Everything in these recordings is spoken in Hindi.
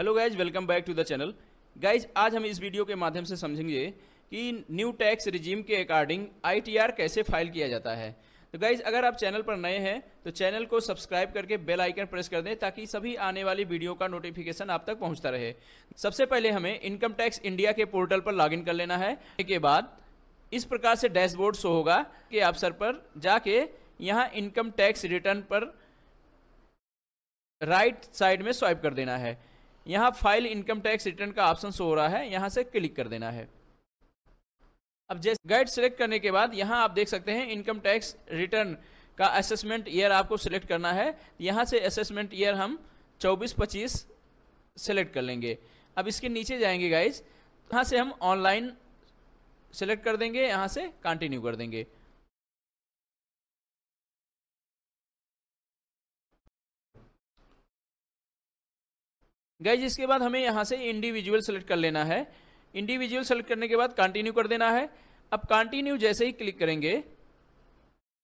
hello guys welcome back to the channel guys आज हम इस वीडियो के माध्यम से समझेंगे कि न्यू टैक्स रिजीम के अकॉर्डिंग आईटीआर कैसे फाइल किया जाता है तो गाइज अगर आप चैनल पर नए हैं तो चैनल को सब्सक्राइब करके बेल आइकन प्रेस कर दें ताकि सभी आने वाली वीडियो का नोटिफिकेशन आप तक पहुंचता रहे सबसे पहले हमें इनकम टैक्स इंडिया के पोर्टल पर लॉग कर लेना है के बाद इस प्रकार से डैशबोर्ड शो होगा कि आप सर पर जाके यहाँ इनकम टैक्स रिटर्न पर राइट साइड में स्वाइप कर देना है यहाँ फाइल इनकम टैक्स रिटर्न का ऑप्शन शो हो रहा है यहाँ से क्लिक कर देना है अब जैसे गाइड सेलेक्ट करने के बाद यहाँ आप देख सकते हैं इनकम टैक्स रिटर्न का असेसमेंट ईयर आपको सिलेक्ट करना है यहाँ से असेसमेंट ईयर हम चौबीस पच्चीस सेलेक्ट कर लेंगे अब इसके नीचे जाएंगे गाइज यहाँ से हम ऑनलाइन सेलेक्ट कर देंगे यहाँ से कंटिन्यू कर देंगे गाइज इसके बाद हमें यहाँ से इंडिविजुअल सेलेक्ट कर लेना है इंडिविजुअल सेलेक्ट करने के बाद कंटिन्यू कर देना है अब कंटिन्यू जैसे ही क्लिक करेंगे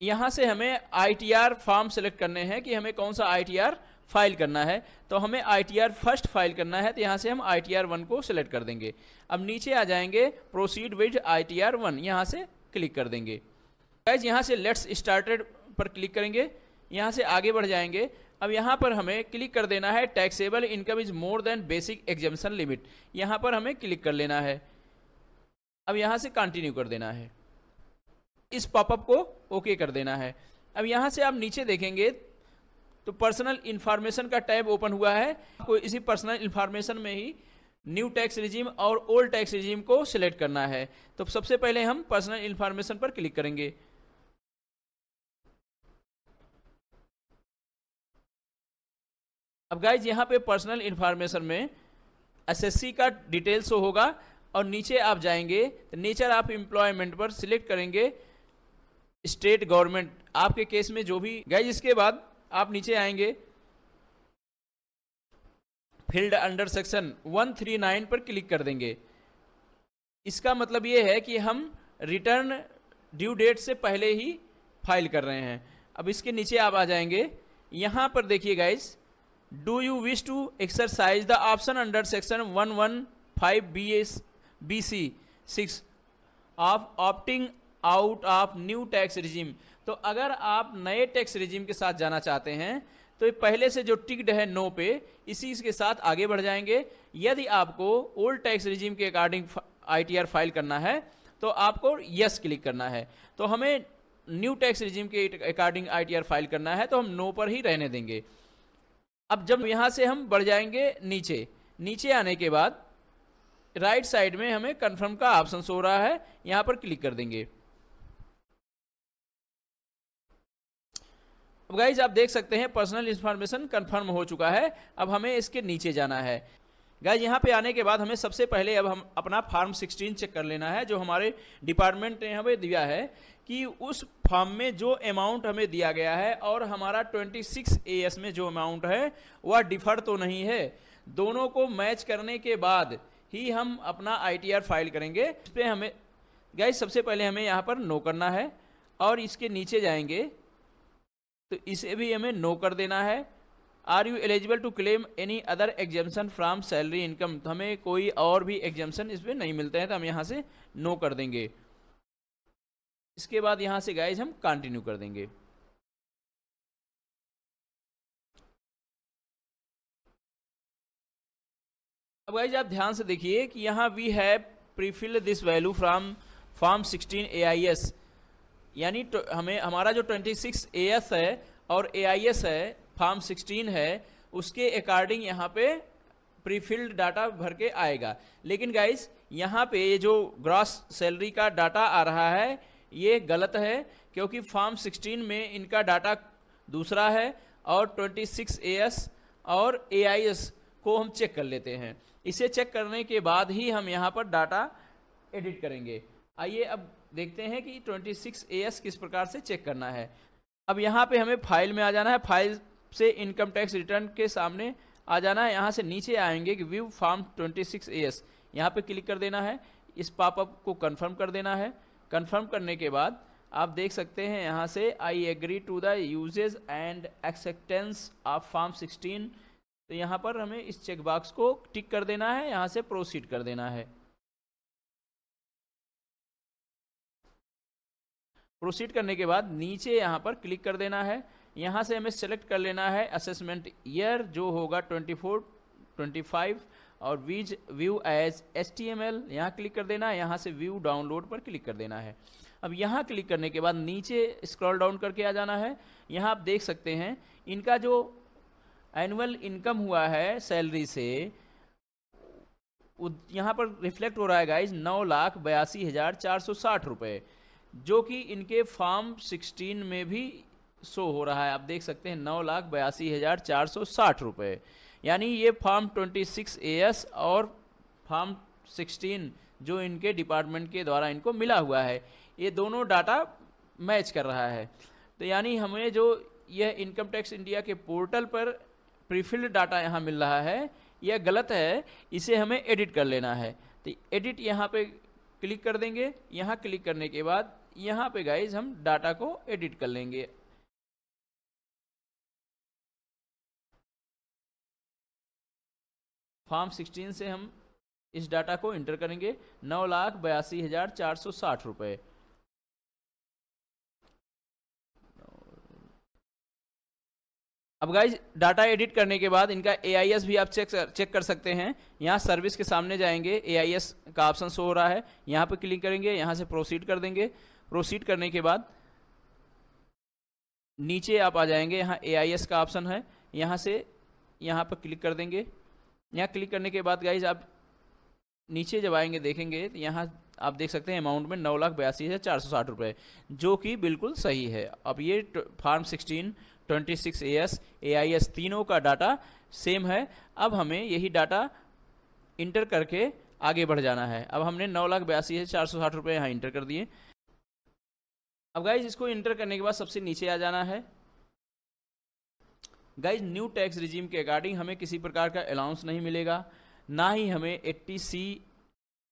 यहाँ से हमें आईटीआर फॉर्म सेलेक्ट करने हैं कि हमें कौन सा आईटीआर फाइल करना है तो हमें आईटीआर फर्स्ट फाइल करना है तो यहाँ से हम आईटीआर वन को सिलेक्ट कर देंगे अब नीचे आ जाएंगे प्रोसीड विद आईटीआर वन यहाँ से क्लिक कर देंगे गाइज यहाँ से लेट्स स्टार्टेड पर क्लिक करेंगे यहाँ से आगे बढ़ जाएंगे अब यहाँ पर हमें क्लिक कर देना है taxable income is more than basic exemption limit यहाँ पर हमें क्लिक कर लेना है अब यहाँ से कंटिन्यू कर देना है इस पॉपअप को ओके कर देना है अब यहाँ से आप नीचे देखेंगे तो पर्सनल इन्फॉर्मेशन का टैब ओपन हुआ है आपको इसी पर्सनल इन्फॉर्मेशन में ही न्यू टैक्स रिजीम और ओल्ड टैक्स रिजीम को सिलेक्ट करना है तो सबसे पहले हम पर्सनल इन्फॉर्मेशन पर क्लिक करेंगे अब गाइज यहाँ पे पर्सनल इन्फॉर्मेशन में एसएससी का डिटेल शो होगा और नीचे आप जाएंगे तो नेचर ऑफ एम्प्लॉयमेंट पर सिलेक्ट करेंगे स्टेट गवर्नमेंट आपके केस में जो भी गाइज इसके बाद आप नीचे आएंगे फील्ड अंडर सेक्शन 139 पर क्लिक कर देंगे इसका मतलब ये है कि हम रिटर्न ड्यू डेट से पहले ही फाइल कर रहे हैं अब इसके नीचे आप आ जाएंगे यहाँ पर देखिए guys do you wish to exercise the option under section one one five B S B C six of opting out of new tax regime तो अगर आप नए टैक्स रिजीम के साथ जाना चाहते हैं तो पहले से जो टिकड है नो पे इसी इसके साथ आगे बढ़ जाएंगे यदि आपको ओल्ड टैक्स रिजीम के अकॉर्डिंग आईटीआर फाइल करना है तो आपको यस क्लिक करना है तो हमें न्यू टैक्स रिजीम के अकॉर्डिंग आईटीआर फाइल करना है तो हम नो पर ही रहने देंगे अब जब यहां से हम बढ़ जाएंगे नीचे नीचे आने के बाद राइट साइड में हमें कंफर्म का ऑप्शन शो रहा है यहां पर क्लिक कर देंगे अब गाइज आप देख सकते हैं पर्सनल इंफॉर्मेशन कंफर्म हो चुका है अब हमें इसके नीचे जाना है गाय यहाँ पे आने के बाद हमें सबसे पहले अब हम अपना फार्म 16 चेक कर लेना है जो हमारे डिपार्टमेंट ने हमें दिया है कि उस फॉर्म में जो अमाउंट हमें दिया गया है और हमारा 26 एस में जो अमाउंट है वह डिफर तो नहीं है दोनों को मैच करने के बाद ही हम अपना आर फाइल करेंगे इस पर हमें गाइज सबसे पहले हमें यहाँ पर नो करना है और इसके नीचे जाएंगे तो इसे भी हमें नो कर देना है are you eligible to claim any other exemption from salary income तो हमें कोई और भी एग्जेम्सन इसमें नहीं मिलते हैं तो हम यहाँ से नो कर देंगे इसके बाद यहाँ से गाइज हम कंटिन्यू कर देंगे अब गाइज आप ध्यान से देखिए कि यहाँ we have prefill this value from form 16 S यानी तो हमें हमारा जो 26 सिक्स है और ए है फार्म 16 है उसके अकॉर्डिंग यहाँ पे प्रीफिल्ड डाटा भर के आएगा लेकिन गाइस यहाँ पे ये जो ग्रॉस सैलरी का डाटा आ रहा है ये गलत है क्योंकि फार्म 16 में इनका डाटा दूसरा है और 26 एएस और एआईएस को हम चेक कर लेते हैं इसे चेक करने के बाद ही हम यहाँ पर डाटा एडिट करेंगे आइए अब देखते हैं कि 26 एएस किस प्रकार से चेक करना है अब यहाँ पे हमें फाइल में आ जाना है फाइल से इनकम टैक्स रिटर्न के सामने आ जाना है यहाँ से नीचे आएंगे कि view form 26 six A S यहाँ पर क्लिक कर देना है इस पापअप को कन्फर्म कर देना है कन्फर्म करने के बाद आप देख सकते हैं यहाँ से I agree to the usages and acceptance of form 16 तो यहाँ पर हमें इस चेकबॉक्स को टिक कर देना है यहाँ से प्रोसीड कर देना है प्रोसीड करने के बाद नीचे यहाँ पर क्लिक कर देना है यहाँ से हमें सेलेक्ट कर लेना है असेसमेंट ईयर जो होगा 24, 25 और वीज view as S T M L यहाँ क्लिक कर देना है यहाँ से व्यू डाउनलोड पर क्लिक कर देना है अब यहाँ क्लिक करने के बाद नीचे स्क्रॉल डाउन करके आ जाना है यहाँ आप देख सकते हैं इनका जो एनुअल इनकम हुआ है सैलरी से यहाँ पर रिफ्लेक्ट हो रहा है गाइज नौ लाख बयासी हज़ार चार सौ साठ रुपये जो कि इनके फॉर्म सिक्सटीन में भी शो हो रहा है आप देख सकते हैं नौ लाख बयासी हज़ार चार सौ साठ रुपये यानी ये form twenty six A S और फार्म सिक्सटीन जो इनके डिपार्टमेंट के द्वारा इनको मिला हुआ है ये दोनों डाटा मैच कर रहा है तो यानी हमें जो यह इनकम टैक्स इंडिया के पोर्टल पर प्रीफिल्ड डाटा यहाँ मिल रहा है यह गलत है इसे हमें एडिट कर लेना है तो एडिट यहाँ पे क्लिक कर देंगे यहाँ क्लिक करने के बाद यहाँ पे गाइज हम डाटा को एडिट कर लेंगे फॉर्म सिक्सटीन से हम इस डाटा को इंटर करेंगे नौ लाख बयासी हज़ार चार सौ साठ रुपये अब गाइज डाटा एडिट करने के बाद इनका ए भी आप चेक चेक कर सकते हैं यहाँ सर्विस के सामने जाएंगे ए का ऑप्शन शो हो रहा है यहाँ पर क्लिक करेंगे यहाँ से प्रोसीड कर देंगे प्रोसीड करने के बाद नीचे आप आ जाएंगे यहाँ ए का ऑप्शन है यहाँ से यहाँ पर क्लिक कर देंगे यहाँ क्लिक करने के बाद गाइज आप नीचे जब आएंगे देखेंगे तो यहाँ आप देख सकते हैं अमाउंट में नौ लाख बयासी हज़ार चार सौ साठ रुपये जो कि बिल्कुल सही है अब ये form sixteen twenty six A S A I S तीनों का डाटा सेम है अब हमें यही डाटा इंटर करके आगे बढ़ जाना है अब हमने नौ लाख बयासी हज़ार चार सौ साठ रुपये यहाँ इंटर कर दिए अब गाइज इसको इंटर करने के बाद सबसे नीचे आ जाना है गाइज न्यू टैक्स रिजीम के अकॉर्डिंग हमें किसी प्रकार का अलाउंस नहीं मिलेगा ना ही हमें एट्टी सी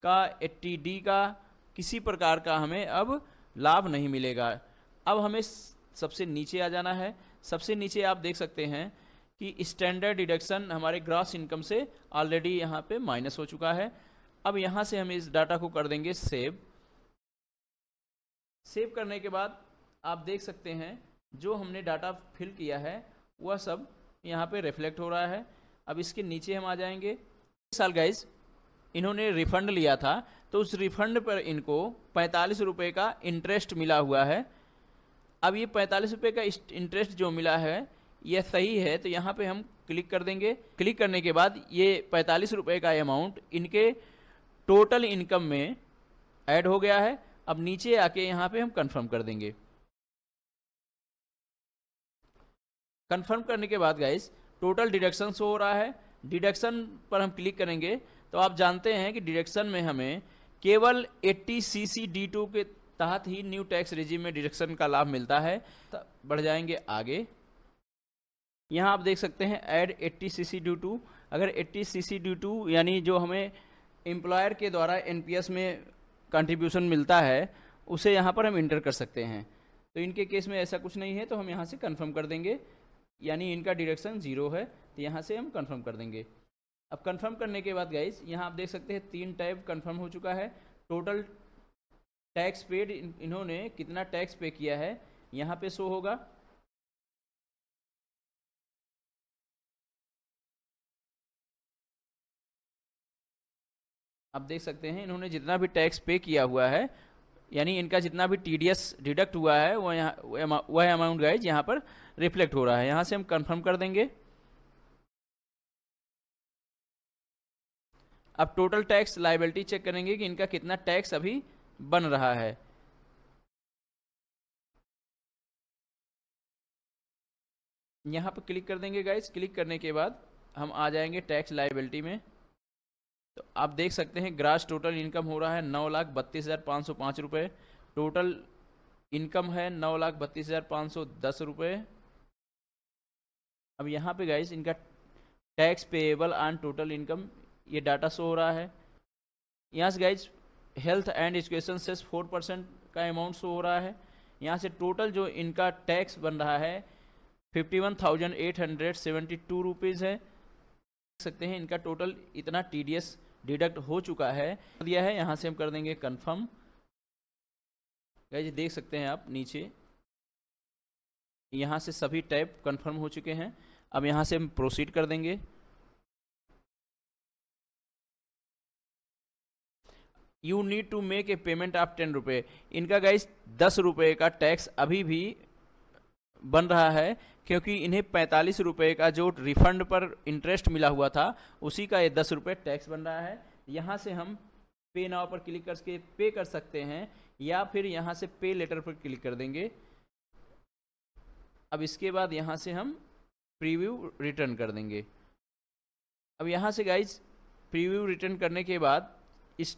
का एट्टी डी का किसी प्रकार का हमें अब लाभ नहीं मिलेगा अब हमें सबसे नीचे आ जाना है सबसे नीचे आप देख सकते हैं कि स्टैंडर्ड डिडक्शन हमारे ग्रॉस इनकम से ऑलरेडी यहाँ पे माइनस हो चुका है अब यहाँ से हम इस डाटा को कर देंगे सेव सेव करने के बाद आप देख सकते हैं जो हमने डाटा फिल किया है वह सब यहाँ पे रिफ्लेक्ट हो रहा है अब इसके नीचे हम आ जाएंगे साल गाइज इन्होंने रिफंड लिया था तो उस रिफंड पर इनको पैंतालीस रुपये का इंटरेस्ट मिला हुआ है अब ये पैंतालीस रुपये का इंटरेस्ट जो मिला है यह सही है तो यहाँ पे हम क्लिक कर देंगे क्लिक करने के बाद ये पैंतालीस रुपये का अमाउंट इनके टोटल इनकम में ऐड हो गया है अब नीचे आके यहाँ पे हम कंफर्म कर देंगे कन्फर्म करने के बाद गाइस टोटल डिडक्शन शो हो रहा है डिडक्शन पर हम क्लिक करेंगे तो आप जानते हैं कि डिडक्शन में हमें केवल eighty C C D two के तहत ही न्यू टैक्स रेजिम में डिडक्शन का लाभ मिलता है तो बढ़ जाएंगे आगे यहाँ आप देख सकते हैं add eighty C C D two अगर eighty C C D two यानी जो हमें एम्प्लॉयर के द्वारा एन पी एस में कंट्रीब्यूशन मिलता है उसे यहाँ पर हम इंटर कर सकते हैं तो इनके केस में ऐसा कुछ नहीं है तो हम यहाँ से कन्फर्म कर देंगे यानी इनका डिरेक्शन ज़ीरो है तो यहाँ से हम कन्फर्म कर देंगे अब कन्फर्म करने के बाद गाइज यहाँ आप देख सकते हैं तीन टैब कन्फर्म हो चुका है टोटल टैक्स पेड इन्होंने कितना टैक्स पे किया है यहाँ पे शो होगा आप देख सकते हैं इन्होंने जितना भी टैक्स पे किया हुआ है यानी इनका जितना भी टी डिडक्ट हुआ है वह यहाँ वह अमाउंट गाइज यहाँ पर रिफ्लेक्ट हो रहा है यहाँ से हम कंफर्म कर देंगे अब टोटल टैक्स लाइबिलिटी चेक करेंगे कि इनका कितना टैक्स अभी बन रहा है यहाँ पर क्लिक कर देंगे गाइज क्लिक करने के बाद हम आ जाएंगे टैक्स लाइबिलिटी में तो आप देख सकते हैं ग्रास टोटल इनकम हो रहा है नौ लाख बत्तीस हज़ार पाँच सौ पाँच रुपये टोटल इनकम है नौ लाख बत्तीस हज़ार पाँच सौ दस रुपये अब यहाँ पे गाइस इनका tax payable on total income ये डाटा शो हो रहा है यहाँ से guys health and education cess four percent का अमाउंट शो हो रहा है यहाँ से टोटल जो इनका टैक्स बन रहा है fifty one thousand eight hundred seventy two rupees है देख सकते हैं इनका टोटल इतना टी डी एस डिडक्ट हो चुका है दिया है यहाँ से हम कर देंगे कन्फर्म गाइज देख सकते हैं आप नीचे यहाँ से सभी टैप कन्फर्म हो चुके हैं अब यहाँ से हम प्रोसीड कर देंगे you need to make a payment of ten रुपये इनका गाइस दस रुपये का टैक्स अभी भी बन रहा है क्योंकि इन्हें पैंतालीस रुपये का जो रिफंड पर इंटरेस्ट मिला हुआ था उसी का ये दस रुपये टैक्स बन रहा है यहाँ से हम पे नाव पर क्लिक करके पे कर सकते हैं या फिर यहाँ से पे लेटर पर क्लिक कर देंगे अब इसके बाद यहाँ से हम प्रीव्यू रिटर्न कर देंगे अब यहाँ से गाइज प्रीव्यू रिटर्न करने के बाद इस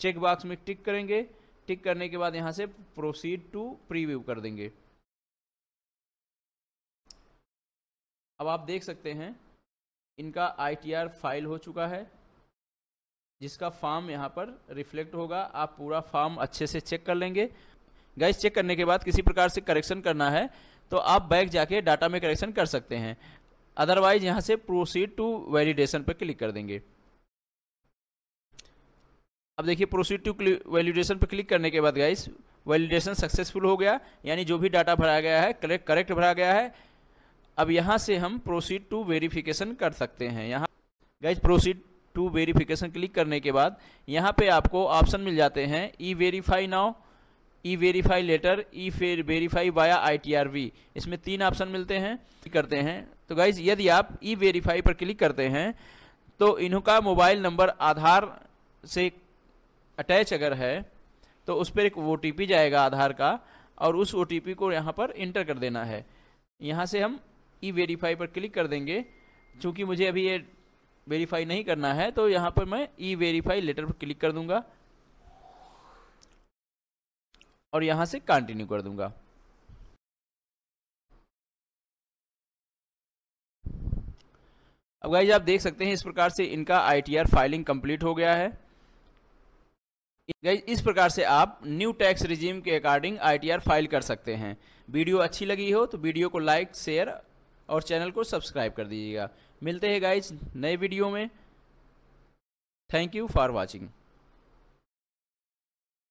चेक बॉक्स में टिक करेंगे टिक करने के बाद यहाँ से प्रोसीड टू प्रीव्यू कर देंगे अब आप देख सकते हैं इनका आईटीआर फाइल हो चुका है जिसका फॉर्म यहाँ पर रिफ्लेक्ट होगा आप पूरा फॉर्म अच्छे से चेक कर लेंगे गाइस चेक करने के बाद किसी प्रकार से करेक्शन करना है तो आप बैक जाके डाटा में करेक्शन कर सकते हैं अदरवाइज यहाँ से प्रोसीड टू वैलिडेशन पर क्लिक कर देंगे अब देखिए प्रोसीड टू वैलिडेशन पर क्लिक करने के बाद गाइस वैलिडेशन सक्सेसफुल हो गया यानी जो भी डाटा भरा गया है करेक्ट करेक्ट भरा गया है अब यहाँ से हम प्रोसीड टू वेरिफिकेशन कर सकते हैं यहाँ guys proceed to verification click करने के बाद यहाँ पे आपको ऑप्शन मिल जाते हैं e verify now e verify later e फेर वेरीफाई वाया वी इसमें तीन ऑप्शन मिलते हैं करते हैं तो गाइज यदि आप ई e वेरीफाई पर क्लिक करते हैं तो इन्हों का मोबाइल नंबर आधार से अटैच अगर है तो उस पर एक ओ जाएगा आधार का और उस ओ को यहाँ पर इंटर कर देना है यहाँ से हम ई e वेरीफाई पर क्लिक कर देंगे चूँकि मुझे अभी ये वेरीफाई नहीं करना है तो यहाँ पर मैं ई वेरीफाई लेटर पर क्लिक कर दूँगा और यहां से कंटिन्यू कर दूंगा अब गाइज आप देख सकते हैं इस प्रकार से इनका आईटीआर फाइलिंग कंप्लीट हो गया है गाइज इस प्रकार से आप न्यू टैक्स रिजीम के अकॉर्डिंग आईटीआर फाइल कर सकते हैं वीडियो अच्छी लगी हो तो वीडियो को लाइक शेयर और चैनल को सब्सक्राइब कर दीजिएगा मिलते हैं गाइज नए वीडियो में थैंक यू फॉर वॉचिंग